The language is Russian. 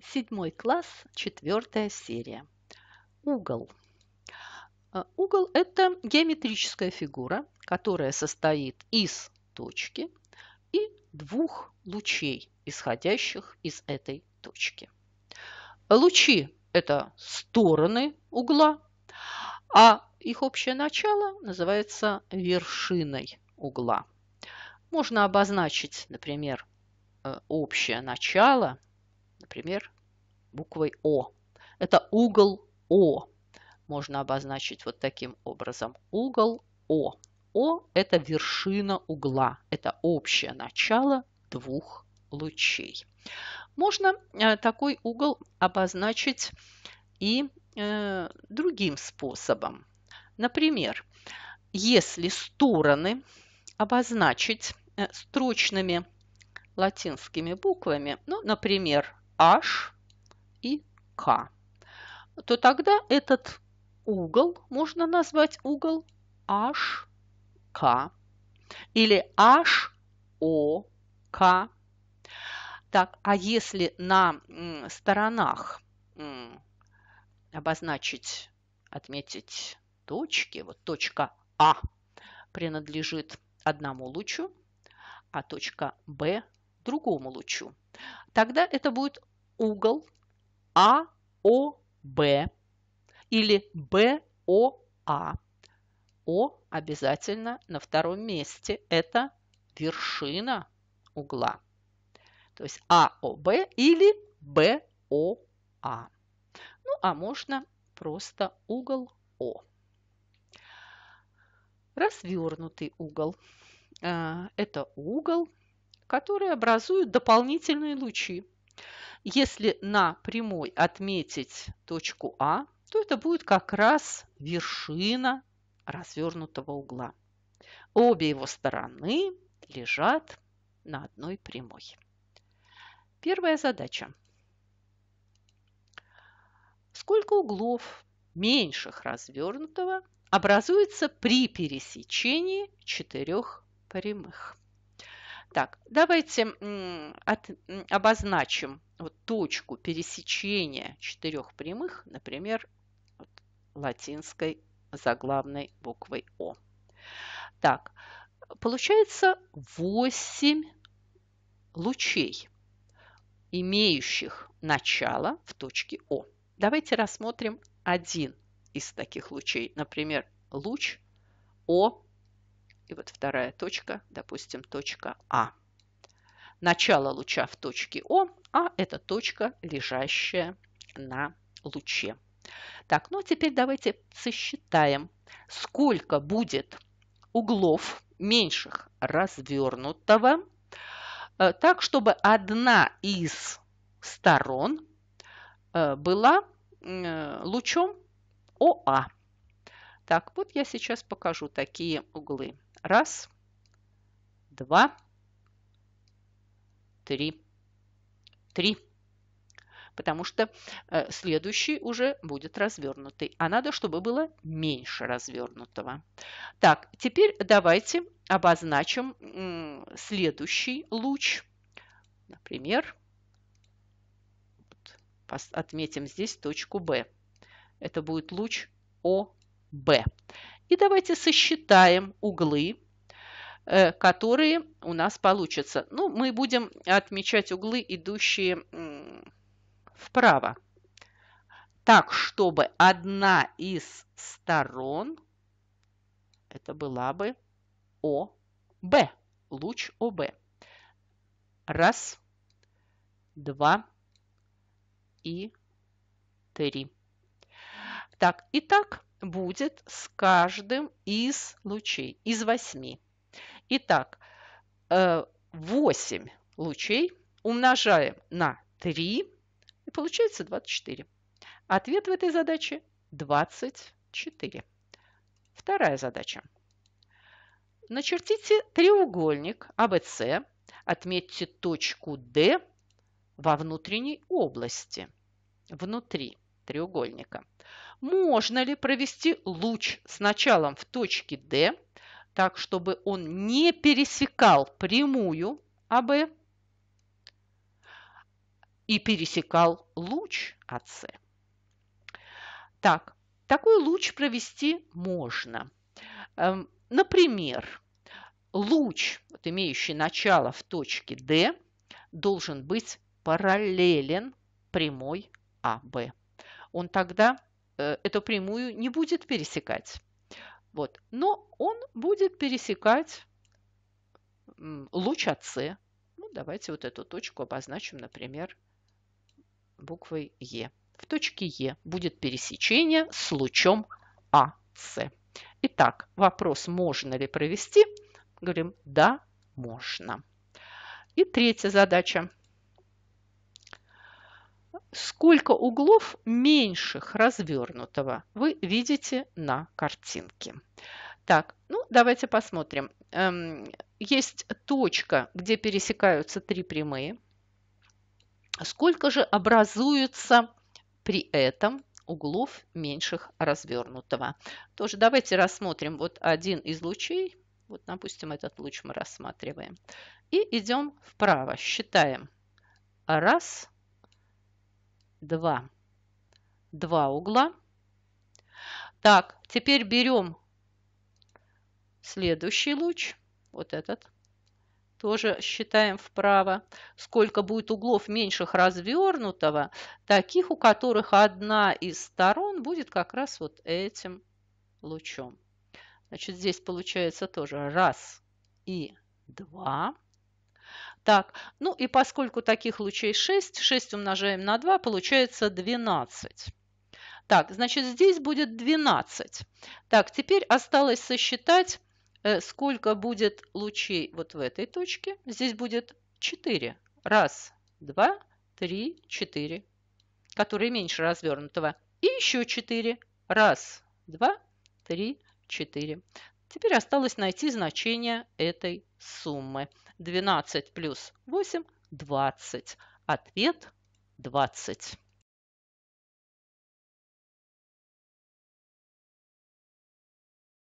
Седьмой класс, четвертая серия. Угол. Э, угол – это геометрическая фигура, которая состоит из точки и двух лучей, исходящих из этой точки. Лучи – это стороны угла, а их общее начало называется вершиной угла. Можно обозначить, например, э, общее начало – например, буквой О. Это угол О. Можно обозначить вот таким образом. Угол О. О – это вершина угла, это общее начало двух лучей. Можно э, такой угол обозначить и э, другим способом. Например, если стороны обозначить э, строчными латинскими буквами, ну, например, H и K, то тогда этот угол можно назвать угол HK или HOK. Так, а если на сторонах обозначить, отметить точки, вот точка А принадлежит одному лучу, а точка Б другому лучу. Тогда это будет угол АОБ или БОА. О обязательно на втором месте. Это вершина угла. То есть АОБ или БОА. Ну, а можно просто угол О. Развернутый угол. А, это угол, который образуют дополнительные лучи если на прямой отметить точку А, то это будет как раз вершина развернутого угла. Обе его стороны лежат на одной прямой. Первая задача. Сколько углов меньших развернутого образуется при пересечении четырех прямых? Так, давайте от, обозначим вот точку пересечения четырех прямых, например, вот, латинской заглавной буквой О. Так, получается 8 лучей, имеющих начало в точке О. Давайте рассмотрим один из таких лучей, например, луч О и вот вторая точка, допустим, точка А. Начало луча в точке О, а это точка, лежащая на луче. Так, ну теперь давайте сосчитаем, сколько будет углов меньших развернутого, э, так, чтобы одна из сторон э, была э, лучом ОА. Так, вот я сейчас покажу такие углы. Раз, два, три, три. Потому что э, следующий уже будет развернутый. А надо, чтобы было меньше развернутого. Так, теперь давайте обозначим следующий луч. Например, отметим здесь точку B. Это будет луч ОБ. И давайте сосчитаем углы, э, которые у нас получатся. Ну, мы будем отмечать углы, идущие вправо. Так, чтобы одна из сторон, это была бы ОБ, луч ОБ. Раз, два и три. Так, итак, будет с каждым из лучей, из восьми. Итак, 8 э, лучей умножаем на 3, и получается 24. Ответ в этой задаче 24. Вторая задача. Начертите треугольник АВС, отметьте точку D во внутренней области, внутри треугольника. Можно ли провести луч с началом в точке D, так чтобы он не пересекал прямую АБ и пересекал луч АС? Так, такой луч провести можно. Эм, например, луч, вот имеющий начало в точке D, должен быть параллелен прямой АБ он тогда э, эту прямую не будет пересекать. Вот. Но он будет пересекать луч от С. Ну, давайте вот эту точку обозначим, например, буквой Е. В точке Е будет пересечение с лучом АС. Итак, вопрос, можно ли провести? Говорим, да, можно. И третья задача сколько углов меньших развернутого вы видите на картинке. Так, ну давайте посмотрим. Эм, есть точка, где пересекаются три прямые. Сколько же образуется при этом углов меньших развернутого? Тоже давайте рассмотрим вот один из лучей. Вот, допустим, этот луч мы рассматриваем. И идем вправо, считаем. Раз, 2. Два угла. Так, теперь берем следующий луч, вот этот. Тоже считаем вправо. Сколько будет углов меньших развернутого, таких, у которых одна из сторон будет как раз вот этим лучом. Значит, здесь получается тоже раз и два. Так, ну и поскольку таких лучей 6, 6 умножаем на 2, получается 12. Так, значит, здесь будет 12. Так, теперь осталось сосчитать, э, сколько будет лучей вот в этой точке. Здесь будет 4. Раз, два, три, четыре, которые меньше развернутого. И еще 4. Раз, два, три, четыре. Теперь осталось найти значение этой суммы. 12 плюс 8 – 20. Ответ – 20.